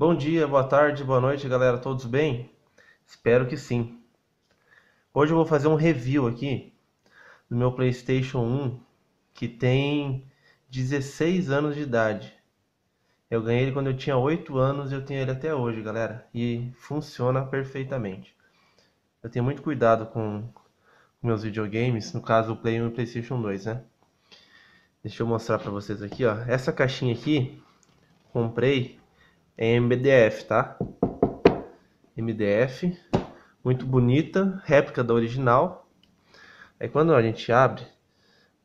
Bom dia, boa tarde, boa noite, galera. Todos bem? Espero que sim. Hoje eu vou fazer um review aqui do meu PlayStation 1 que tem 16 anos de idade. Eu ganhei ele quando eu tinha 8 anos e eu tenho ele até hoje, galera. E funciona perfeitamente. Eu tenho muito cuidado com meus videogames, no caso o Play 1 e o PlayStation 2, né? Deixa eu mostrar para vocês aqui, ó. Essa caixinha aqui comprei é MDF, tá? MDF, muito bonita, réplica da original. Aí quando a gente abre,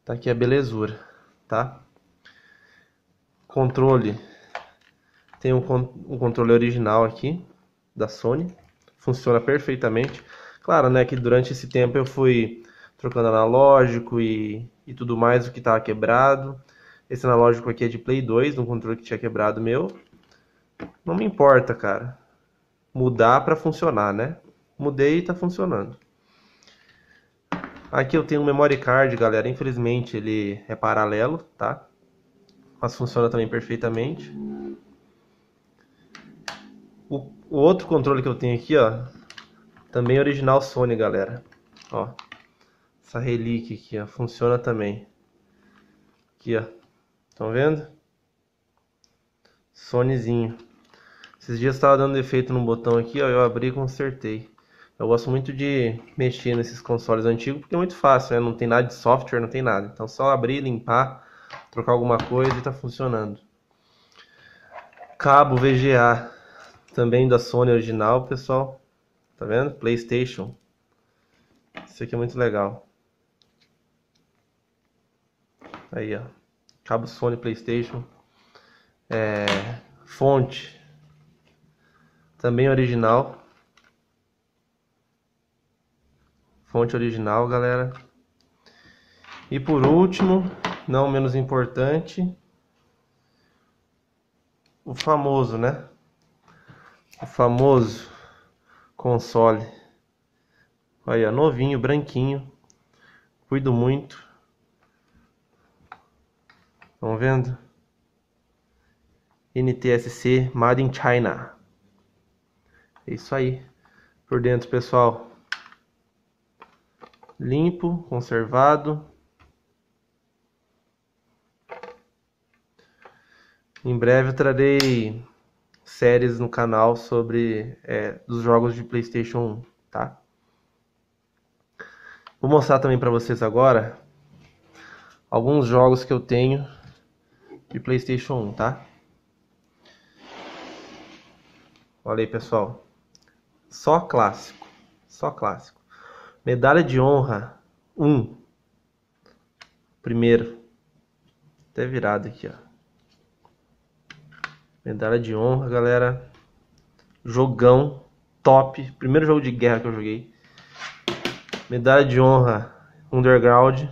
tá aqui a belezura, tá? Controle, tem um, um controle original aqui, da Sony, funciona perfeitamente. Claro, né, que durante esse tempo eu fui trocando analógico e, e tudo mais, o que tava quebrado. Esse analógico aqui é de Play 2, um controle que tinha quebrado meu. Não me importa, cara. Mudar para funcionar, né? Mudei e tá funcionando. Aqui eu tenho um memory card, galera. Infelizmente ele é paralelo, tá? Mas funciona também perfeitamente. O, o outro controle que eu tenho aqui, ó. Também é original Sony, galera. Ó. Essa relíquia aqui, ó. Funciona também. Aqui, ó. Estão vendo? Sonyzinho. Esses dias estava dando defeito no botão aqui, ó, eu abri e consertei. Eu gosto muito de mexer nesses consoles antigos porque é muito fácil, né? não tem nada de software, não tem nada. Então só abrir, limpar, trocar alguma coisa e está funcionando. Cabo VGA, também da Sony original, pessoal. Tá vendo? PlayStation. Isso aqui é muito legal. Aí, ó. Cabo Sony PlayStation. É... Fonte também original. Fonte original, galera. E por último, não menos importante, o famoso, né? O famoso console. Olha, novinho, branquinho. Cuido muito. Estão vendo? NTSC Made in China. É isso aí. Por dentro, pessoal. Limpo, conservado. Em breve eu trarei séries no canal sobre é, dos jogos de PlayStation 1, tá? Vou mostrar também para vocês agora alguns jogos que eu tenho de PlayStation 1, tá? Olha aí, pessoal. Só clássico. Só clássico. Medalha de honra. Um. Primeiro. Até virado aqui, ó. Medalha de honra, galera. Jogão. Top. Primeiro jogo de guerra que eu joguei. Medalha de honra. Underground.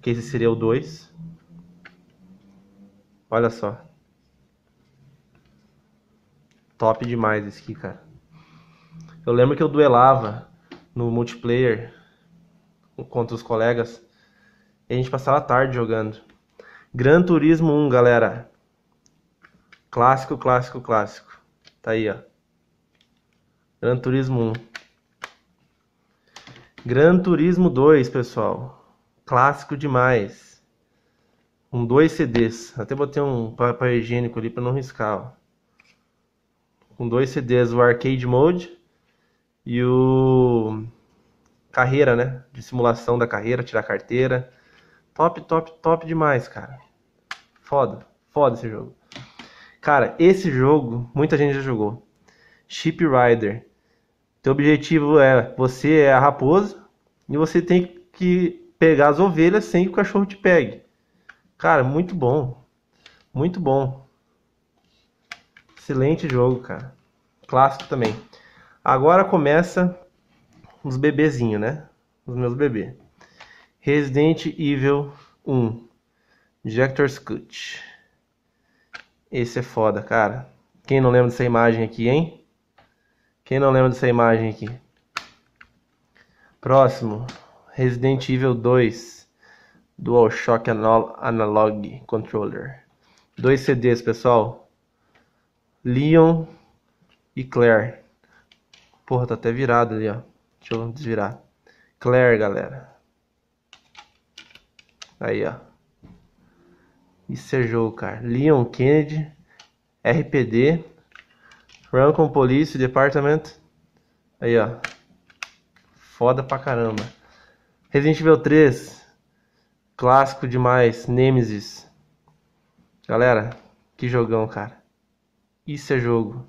Que esse seria o 2. Olha só. Top demais esse aqui, cara. Eu lembro que eu duelava no multiplayer contra os colegas. E a gente passava a tarde jogando. Gran Turismo 1, galera. Clássico, clássico, clássico. Tá aí, ó. Gran Turismo 1. Gran Turismo 2, pessoal. Clássico demais. Um dois CDs. Até botei um papel higiênico ali para não riscar, ó. Com dois CDs, o Arcade Mode e o carreira, né? De simulação da carreira, tirar carteira. Top, top, top demais, cara. Foda, foda esse jogo. Cara, esse jogo muita gente já jogou. Ship Rider. Teu objetivo é você é a raposa e você tem que pegar as ovelhas sem que o cachorro te pegue. Cara, muito bom. Muito bom. Excelente jogo, cara. Clássico também. Agora começa os bebezinhos, né? Os meus bebês. Resident Evil 1. Director's Cut. Esse é foda, cara. Quem não lembra dessa imagem aqui, hein? Quem não lembra dessa imagem aqui? Próximo. Resident Evil 2. DualShock Analog Controller. Dois CDs, pessoal. Leon e Claire. Porra, tá até virado ali, ó. Deixa eu desvirar. Claire, galera. Aí, ó. Isso é jogo, cara. Leon Kennedy, RPD, Rancon Police Department. Aí, ó. Foda pra caramba. Resident Evil 3. Clássico demais. Nemesis. Galera, que jogão, cara. Isso é jogo.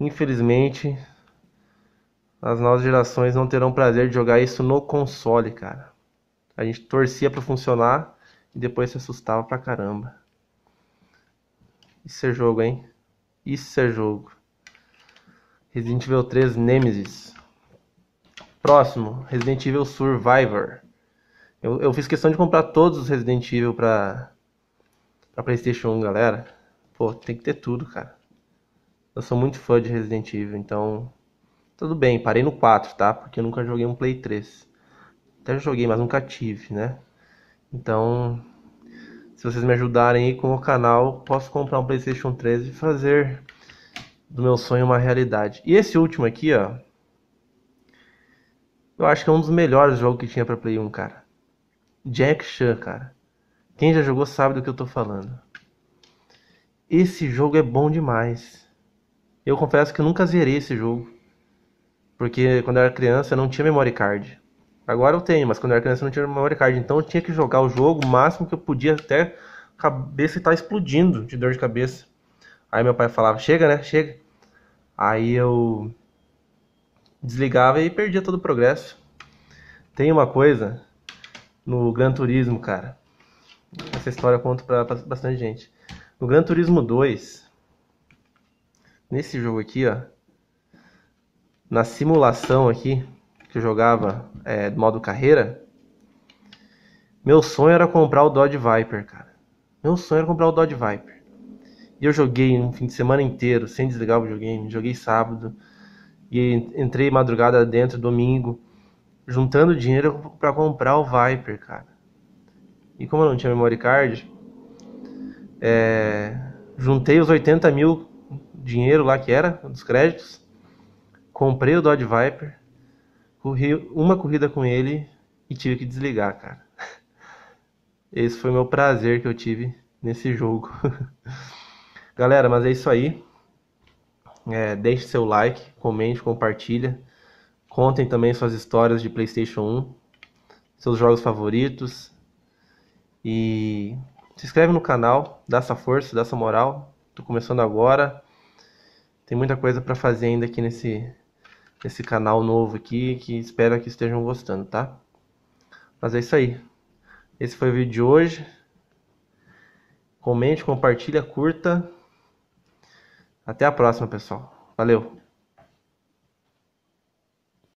Infelizmente, as novas gerações não terão prazer de jogar isso no console, cara. A gente torcia para funcionar e depois se assustava pra caramba. Isso é jogo, hein? Isso é jogo. Resident Evil 3 Nemesis. Próximo, Resident Evil Survivor. Eu, eu fiz questão de comprar todos os Resident Evil pra, pra PlayStation 1, galera. Pô, tem que ter tudo, cara. Eu sou muito fã de Resident Evil, então. Tudo bem, parei no 4, tá? Porque eu nunca joguei um Play 3. Até joguei, mas nunca tive, né? Então. Se vocês me ajudarem aí com o canal, posso comprar um PlayStation 3 e fazer do meu sonho uma realidade. E esse último aqui, ó. Eu acho que é um dos melhores jogos que tinha para Play 1, cara. Jack Chan, cara. Quem já jogou sabe do que eu tô falando. Esse jogo é bom demais. Eu confesso que nunca zerei esse jogo. Porque quando eu era criança eu não tinha memory card. Agora eu tenho, mas quando eu era criança eu não tinha memory card. Então eu tinha que jogar o jogo o máximo que eu podia até a cabeça estar tá explodindo de dor de cabeça. Aí meu pai falava, chega né, chega. Aí eu desligava e perdia todo o progresso. Tem uma coisa no Gran Turismo, cara. Essa história eu conto pra bastante gente. No Gran Turismo 2, Nesse jogo aqui, ó, na simulação aqui, que eu jogava é, modo carreira, meu sonho era comprar o Dodge Viper, cara. Meu sonho era comprar o Dodge Viper. E eu joguei um fim de semana inteiro, sem desligar o videogame. Joguei sábado. E entrei madrugada dentro, domingo, juntando dinheiro para comprar o Viper, cara. E como eu não tinha memory card, é, juntei os 80 mil dinheiro lá que era, dos créditos. Comprei o Dodge Viper, corri uma corrida com ele e tive que desligar, cara. Esse foi meu prazer que eu tive nesse jogo. Galera, mas é isso aí. É, deixe seu like, comente, compartilha. Contem também suas histórias de PlayStation 1, seus jogos favoritos. E se inscreve no canal, dá essa força, dá essa moral. Tô começando agora. Tem muita coisa para fazer ainda aqui nesse, esse canal novo aqui, que espero que estejam gostando, tá? Mas é isso aí. Esse foi o vídeo de hoje. Comente, compartilha, curta. Até a próxima, pessoal. Valeu!